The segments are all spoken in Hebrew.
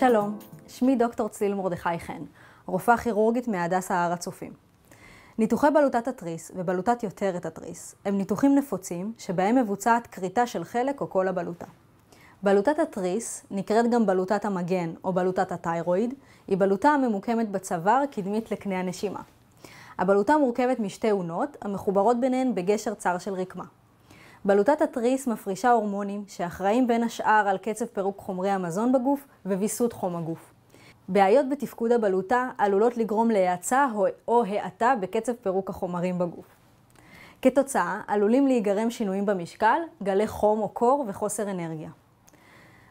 שלום, שמי דוקטור צליל מרדכי חן, רופאה כירורגית מהדסה הר הצופים. ניתוחי בלוטת התריס ובלוטת יותרת התריס הם ניתוחים נפוצים שבהם מבוצעת כריתה של חלק או כל הבלוטה. בלוטת התריס נקראת גם בלוטת המגן או בלוטת התיירואיד, היא בלוטה הממוקמת בצוואר קדמית לקנה הנשימה. הבלוטה מורכבת משתי אונות המחוברות ביניהן בגשר צר של רקמה. בלוטת התריס מפרישה הורמונים שאחראים בין השאר על קצב פירוק חומרי המזון בגוף וויסות חום הגוף. בעיות בתפקוד הבלוטה עלולות לגרום להאצה או, האטה בקצב פירוק החומרים בגוף. כתוצאה עלולים להיגרם שינויים במשקל, גלי חום או קור וחוסר אנרגיה.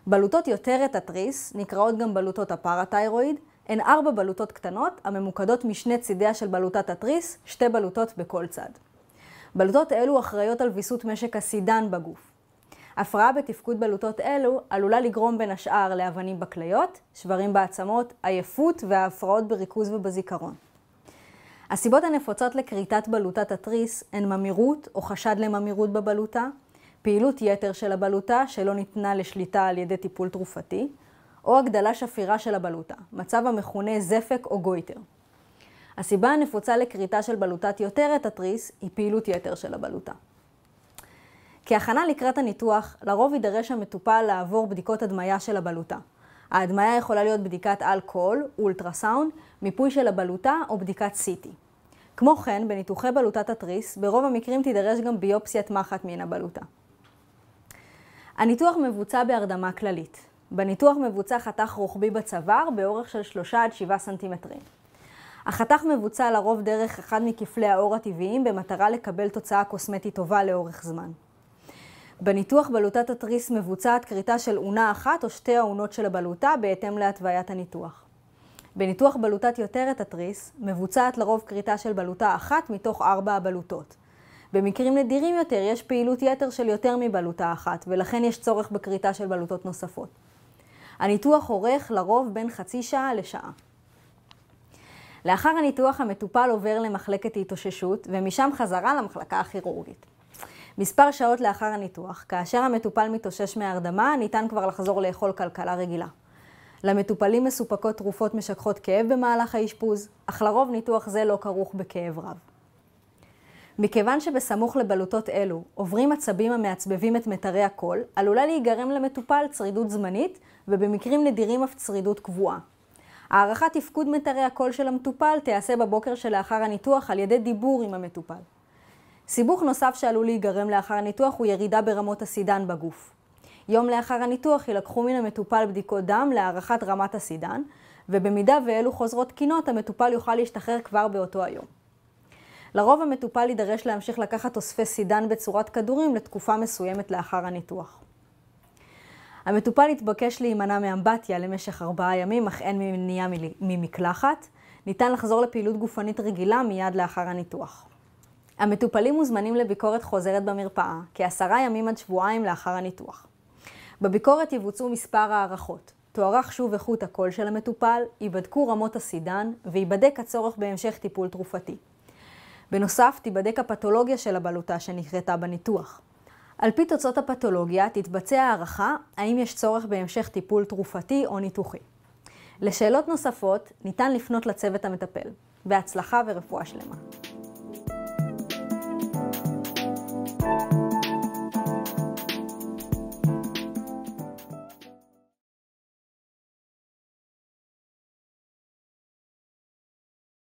בלוטות יותרת התריס נקראות גם בלוטות הפרתיירואיד, הן ארבע בלוטות קטנות הממוקדות משני צידיה של בלוטת התריס, שתי בלוטות בכל צד. בלוטות אלו אחראיות על ויסות משק הסידן בגוף. הפרעה בתפקוד בלוטות אלו עלולה לגרום בין השאר לאבנים בכליות, שברים בעצמות, עייפות והפרעות בריכוז ובזיכרון. הסיבות הנפוצות לכריתת בלוטת התריס הן ממאירות או חשד לממאירות בבלוטה, פעילות יתר של הבלוטה שלא ניתנה לשליטה על ידי טיפול תרופתי, או הגדלה שפירה של הבלוטה, מצב המכונה זפק או גויטר. הסיבה הנפוצה לכריתה של בלוטת יותרת התריס היא פעילות יתר של הבלוטה. כהכנה לקראת הניתוח, לרוב יידרש המטופל לעבור בדיקות הדמיה של הבלוטה. ההדמיה יכולה להיות בדיקת אלכוהול, אולטרסאונד, מיפוי של הבלוטה או בדיקת CT. כמו כן, בניתוחי בלוטת התריס, ברוב המקרים תידרש גם ביופסיית מחט מן הבלוטה. הניתוח מבוצע בהרדמה כללית. בניתוח מבוצע חתך רוחבי בצוואר באורך של 3 עד 7 סנטימטרים. החתך מבוצע לרוב דרך אחד מכפלי העור הטבעיים במטרה לקבל תוצאה קוסמטית טובה לאורך זמן. בניתוח בלוטת התריס מבוצעת כריתה של אונה אחת או שתי האונות של הבלוטה בהתאם להתוויית הניתוח. בניתוח בלוטת יותרת התריס מבוצעת לרוב כריתה של בלוטה אחת מתוך ארבע הבלוטות. במקרים נדירים יותר יש פעילות יתר של יותר מבלוטה אחת, ולכן יש צורך בכריתה של בלוטות נוספות. הניתוח אורך לרוב בין חצי שעה לשעה. לאחר הניתוח המטופל עובר למחלקת התאוששות, ומשם חזרה למחלקה הכירורגית. מספר שעות לאחר הניתוח, כאשר המטופל מתאושש מההרדמה, ניתן כבר לחזור לאכול כלכלה רגילה. למטופלים מסופקות תרופות משככות כאב במהלך האשפוז, אך לרוב ניתוח זה לא כרוך בכאב רב. מכיוון שבסמוך לבלוטות אלו עוברים עצבים המעצבבים את מטרי הקול, עלולה להיגרם למטופל צרידות זמנית, ובמקרים נדירים אף צרידות קבועה. הערכת תפקוד מטרי הקול של המטופל תיעשה בבוקר שלאחר הניתוח על ידי דיבור עם המטופל. סיבוך נוסף שעלול להיגרם לאחר הניתוח הוא ירידה ברמות הסידן בגוף. יום לאחר הניתוח יילקחו מן המטופל בדיקות דם להערכת רמת הסידן, ובמידה ואלו חוזרות תקינות, המטופל יוכל להשתחרר כבר באותו היום. לרוב המטופל יידרש להמשיך לקחת אוספי סידן בצורת כדורים לתקופה מסוימת לאחר הניתוח. המטופל התבקש להימנע מאמבטיה למשך ארבעה ימים, אך אין מניעה ממקלחת. ניתן לחזור לפעילות גופנית רגילה מיד לאחר הניתוח. המטופלים מוזמנים לביקורת חוזרת במרפאה, כעשרה ימים עד שבועיים לאחר הניתוח. בביקורת יבוצעו מספר הערכות. תוארך שוב איכות הקול של המטופל, ייבדקו רמות הסידן וייבדק הצורך בהמשך טיפול תרופתי. בנוסף, תיבדק הפתולוגיה של הבלוטה שנכרתה בניתוח. על פי תוצאות הפתולוגיה תתבצע הערכה האם יש צורך בהמשך טיפול תרופתי או ניתוחי. לשאלות נוספות ניתן לפנות לצוות המטפל. בהצלחה ורפואה שלמה.